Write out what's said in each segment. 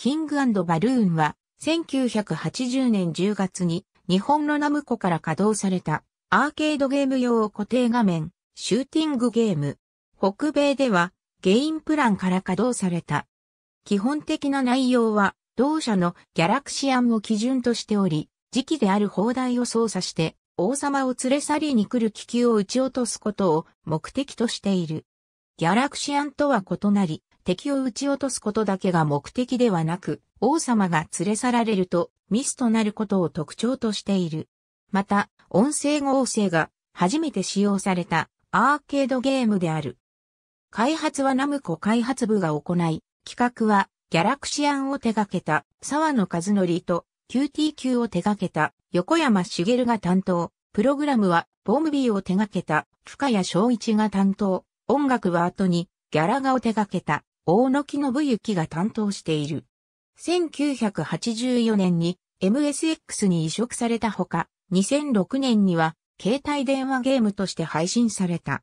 キングバルーンは、1980年10月に日本のナムコから稼働されたアーケードゲーム用固定画面、シューティングゲーム。北米ではゲインプランから稼働された。基本的な内容は同社のギャラクシアンを基準としており、時期である砲台を操作して王様を連れ去りに来る気球を撃ち落とすことを目的としている。ギャラクシアンとは異なり、敵を撃ち落とすことだけが目的ではなく、王様が連れ去られるとミスとなることを特徴としている。また、音声合成が初めて使用されたアーケードゲームである。開発はナムコ開発部が行い、企画はギャラクシアンを手掛けた沢野和則と QTQ を手掛けた横山茂が担当、プログラムはボムビーを手掛けた深谷昭一が担当、音楽は後にギャラガを手掛けた大野木信幸が担当している。1984年に MSX に移植されたほか、2006年には携帯電話ゲームとして配信された。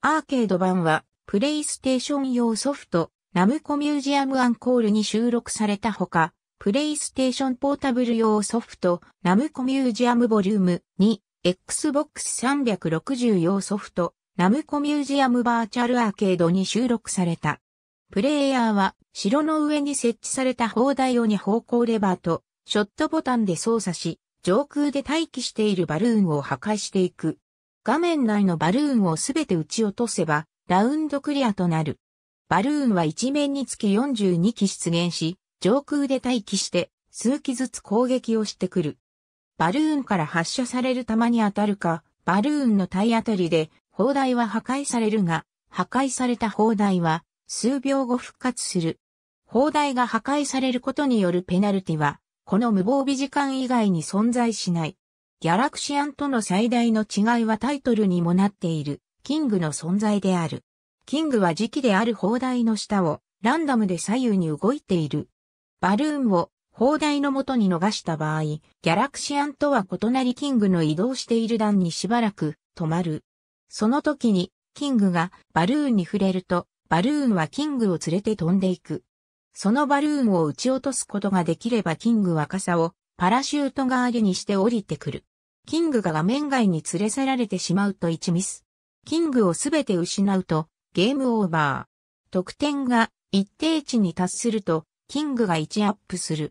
アーケード版はプレイステーション用ソフト、ナムコミュージアムアンコールに収録されたほか、プレイステーションポータブル用ソフト、ナムコミュージアムボリューム2、Xbox 360用ソフト、ナムコミュージアムバーチャルアーケードに収録された。プレイヤーは城の上に設置された砲台を2方向レバーとショットボタンで操作し、上空で待機しているバルーンを破壊していく。画面内のバルーンをすべて撃ち落とせば、ラウンドクリアとなる。バルーンは一面につき42機出現し、上空で待機して、数機ずつ攻撃をしてくる。バルーンから発射される弾に当たるか、バルーンの体当たりで、砲台は破壊されるが、破壊された砲台は、数秒後復活する。砲台が破壊されることによるペナルティは、この無防備時間以外に存在しない。ギャラクシアンとの最大の違いはタイトルにもなっている、キングの存在である。キングは時期である砲台の下を、ランダムで左右に動いている。バルーンを、砲台の元に逃した場合、ギャラクシアンとは異なりキングの移動している段にしばらく、止まる。その時に、キングがバルーンに触れると、バルーンはキングを連れて飛んでいく。そのバルーンを撃ち落とすことができればキングは傘をパラシュート代わりにして降りてくる。キングが画面外に連れ去られてしまうと1ミス。キングをすべて失うとゲームオーバー。得点が一定値に達するとキングが1アップする。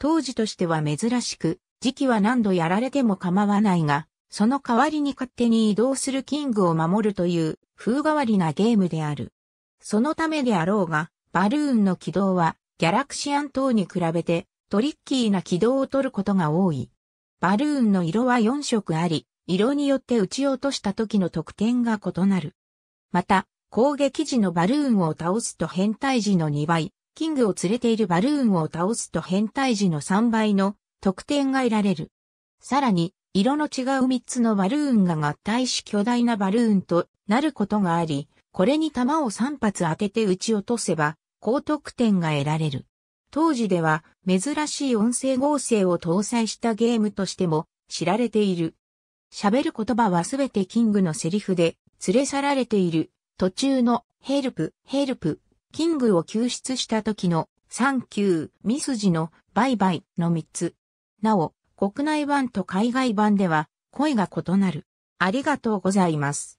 当時としては珍しく、時期は何度やられても構わないが、その代わりに勝手に移動するキングを守るという風変わりなゲームである。そのためであろうが、バルーンの軌道はギャラクシアン等に比べてトリッキーな軌道を取ることが多い。バルーンの色は4色あり、色によって撃ち落とした時の得点が異なる。また、攻撃時のバルーンを倒すと変態時の2倍、キングを連れているバルーンを倒すと変態時の3倍の得点が得られる。さらに、色の違う3つのバルーンが合体し巨大なバルーンとなることがあり、これに弾を3発当てて撃ち落とせば、高得点が得られる。当時では珍しい音声合成を搭載したゲームとしても知られている。喋る言葉はすべてキングのセリフで連れ去られている途中のヘルプ、ヘルプ、キングを救出した時のサンキュー、ミスジのバイバイの3つ。なお、国内版と海外版では声が異なる。ありがとうございます。